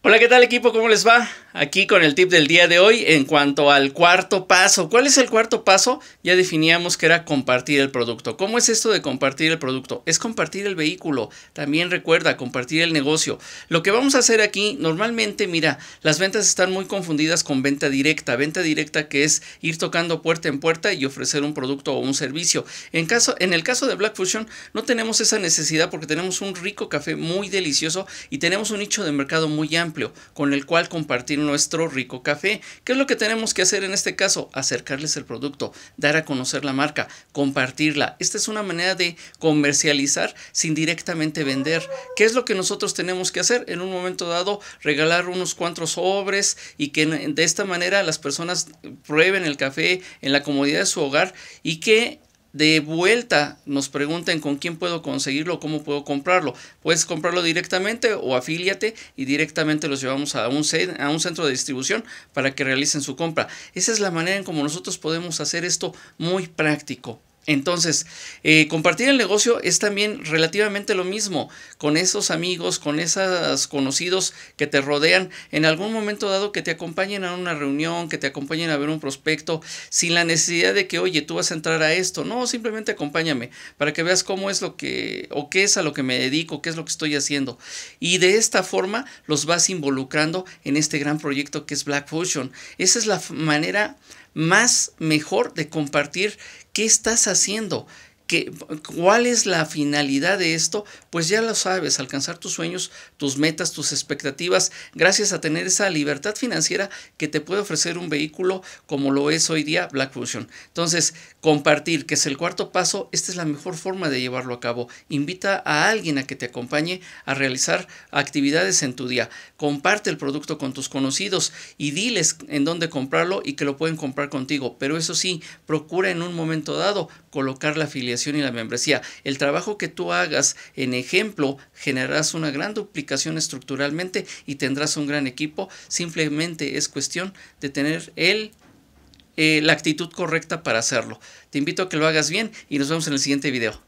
Hola, ¿qué tal equipo? ¿Cómo les va? Aquí con el tip del día de hoy en cuanto al cuarto paso. ¿Cuál es el cuarto paso? Ya definíamos que era compartir el producto. ¿Cómo es esto de compartir el producto? Es compartir el vehículo. También recuerda, compartir el negocio. Lo que vamos a hacer aquí, normalmente, mira, las ventas están muy confundidas con venta directa. Venta directa que es ir tocando puerta en puerta y ofrecer un producto o un servicio. En, caso, en el caso de Black Fusion no tenemos esa necesidad porque tenemos un rico café muy delicioso y tenemos un nicho de mercado muy amplio con el cual compartir nuestro rico café. ¿Qué es lo que tenemos que hacer en este caso? Acercarles el producto, dar a conocer la marca, compartirla. Esta es una manera de comercializar sin directamente vender. ¿Qué es lo que nosotros tenemos que hacer? En un momento dado, regalar unos cuantos sobres y que de esta manera las personas prueben el café en la comodidad de su hogar y que de vuelta nos pregunten con quién puedo conseguirlo, cómo puedo comprarlo. Puedes comprarlo directamente o afíliate y directamente los llevamos a un, a un centro de distribución para que realicen su compra. Esa es la manera en cómo nosotros podemos hacer esto muy práctico. Entonces, eh, compartir el negocio es también relativamente lo mismo con esos amigos, con esos conocidos que te rodean en algún momento dado que te acompañen a una reunión, que te acompañen a ver un prospecto, sin la necesidad de que, oye, tú vas a entrar a esto. No, simplemente acompáñame para que veas cómo es lo que, o qué es a lo que me dedico, qué es lo que estoy haciendo. Y de esta forma los vas involucrando en este gran proyecto que es Black Fusion. Esa es la manera más mejor de compartir qué estás haciendo, ¿Cuál es la finalidad de esto? Pues ya lo sabes, alcanzar tus sueños, tus metas, tus expectativas, gracias a tener esa libertad financiera que te puede ofrecer un vehículo como lo es hoy día Black Fusion. Entonces, compartir, que es el cuarto paso, esta es la mejor forma de llevarlo a cabo. Invita a alguien a que te acompañe a realizar actividades en tu día. Comparte el producto con tus conocidos y diles en dónde comprarlo y que lo pueden comprar contigo. Pero eso sí, procura en un momento dado colocar la afiliación y la membresía. El trabajo que tú hagas en ejemplo generarás una gran duplicación estructuralmente y tendrás un gran equipo. Simplemente es cuestión de tener el, eh, la actitud correcta para hacerlo. Te invito a que lo hagas bien y nos vemos en el siguiente video.